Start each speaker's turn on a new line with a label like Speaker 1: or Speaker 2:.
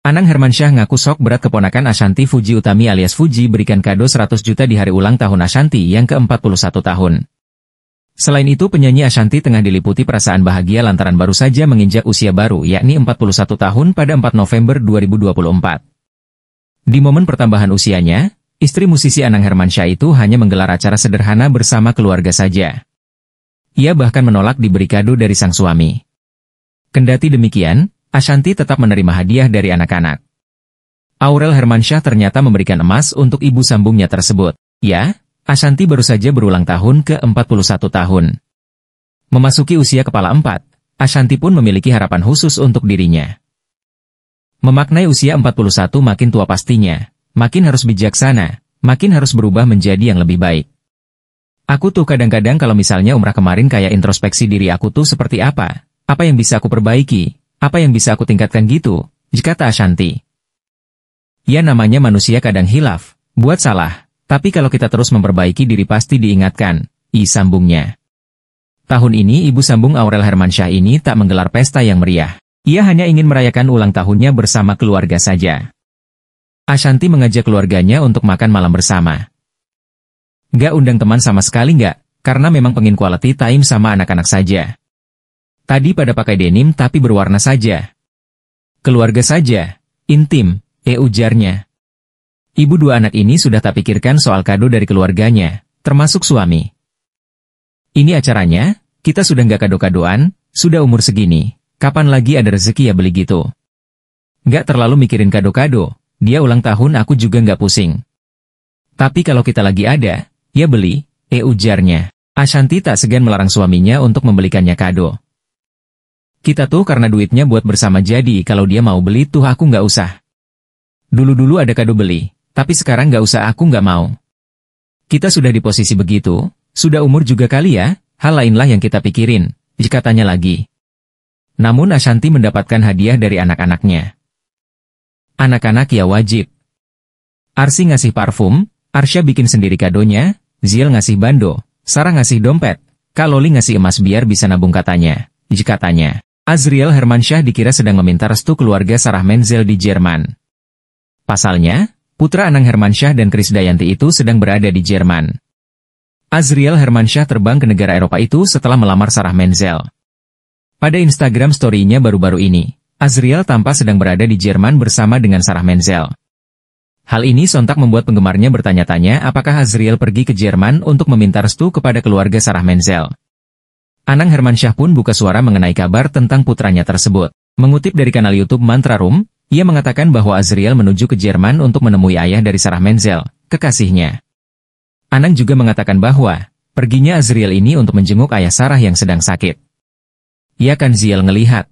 Speaker 1: Anang Hermansyah ngaku sok berat keponakan Ashanti Fuji Utami alias Fuji berikan kado 100 juta di hari ulang tahun Ashanti yang ke-41 tahun. Selain itu penyanyi Ashanti tengah diliputi perasaan bahagia lantaran baru saja menginjak usia baru yakni 41 tahun pada 4 November 2024. Di momen pertambahan usianya, istri musisi Anang Hermansyah itu hanya menggelar acara sederhana bersama keluarga saja. Ia bahkan menolak diberi kado dari sang suami. Kendati demikian, Ashanti tetap menerima hadiah dari anak-anak. Aurel Hermansyah ternyata memberikan emas untuk ibu sambungnya tersebut. Ya, Ashanti baru saja berulang tahun ke 41 tahun. Memasuki usia kepala empat, Ashanti pun memiliki harapan khusus untuk dirinya. Memaknai usia 41 makin tua pastinya, makin harus bijaksana, makin harus berubah menjadi yang lebih baik. Aku tuh kadang-kadang kalau misalnya umrah kemarin kayak introspeksi diri aku tuh seperti apa, apa yang bisa aku perbaiki, apa yang bisa aku tingkatkan gitu? Jika tak Ashanti. Ya namanya manusia kadang hilaf, buat salah, tapi kalau kita terus memperbaiki diri pasti diingatkan, i sambungnya. Tahun ini Ibu Sambung Aurel Hermansyah ini tak menggelar pesta yang meriah. Ia hanya ingin merayakan ulang tahunnya bersama keluarga saja. Ashanti mengajak keluarganya untuk makan malam bersama. Gak undang teman sama sekali gak, karena memang pengin quality time sama anak-anak saja. Tadi pada pakai denim tapi berwarna saja. Keluarga saja, intim, eh ujarnya. Ibu dua anak ini sudah tak pikirkan soal kado dari keluarganya, termasuk suami. Ini acaranya, kita sudah nggak kado-kadoan, sudah umur segini, kapan lagi ada rezeki ya beli gitu. Nggak terlalu mikirin kado-kado, dia ulang tahun aku juga nggak pusing. Tapi kalau kita lagi ada, ya beli, eh ujarnya. Ashanti tak segan melarang suaminya untuk membelikannya kado. Kita tuh karena duitnya buat bersama jadi kalau dia mau beli tuh aku nggak usah. Dulu-dulu ada kado beli, tapi sekarang nggak usah aku nggak mau. Kita sudah di posisi begitu, sudah umur juga kali ya, hal lainlah yang kita pikirin, Jika tanya lagi. Namun Ashanti mendapatkan hadiah dari anak-anaknya. Anak-anak ya wajib. Arsi ngasih parfum, Arsya bikin sendiri kadonya, Ziel ngasih bando, Sarah ngasih dompet, Kaloli ngasih emas biar bisa nabung katanya, Jika tanya. Azriel Hermansyah dikira sedang meminta restu keluarga Sarah Menzel di Jerman. Pasalnya, putra Anang Hermansyah dan Dayanti itu sedang berada di Jerman. Azriel Hermansyah terbang ke negara Eropa itu setelah melamar Sarah Menzel. Pada Instagram story-nya baru-baru ini, Azriel tampak sedang berada di Jerman bersama dengan Sarah Menzel. Hal ini sontak membuat penggemarnya bertanya-tanya apakah Azriel pergi ke Jerman untuk meminta restu kepada keluarga Sarah Menzel. Anang Hermansyah pun buka suara mengenai kabar tentang putranya tersebut. Mengutip dari kanal YouTube Mantra Room, ia mengatakan bahwa Azriel menuju ke Jerman untuk menemui ayah dari Sarah Menzel, kekasihnya. Anang juga mengatakan bahwa, perginya Azriel ini untuk menjenguk ayah Sarah yang sedang sakit. Ia kan Ziel ngelihat,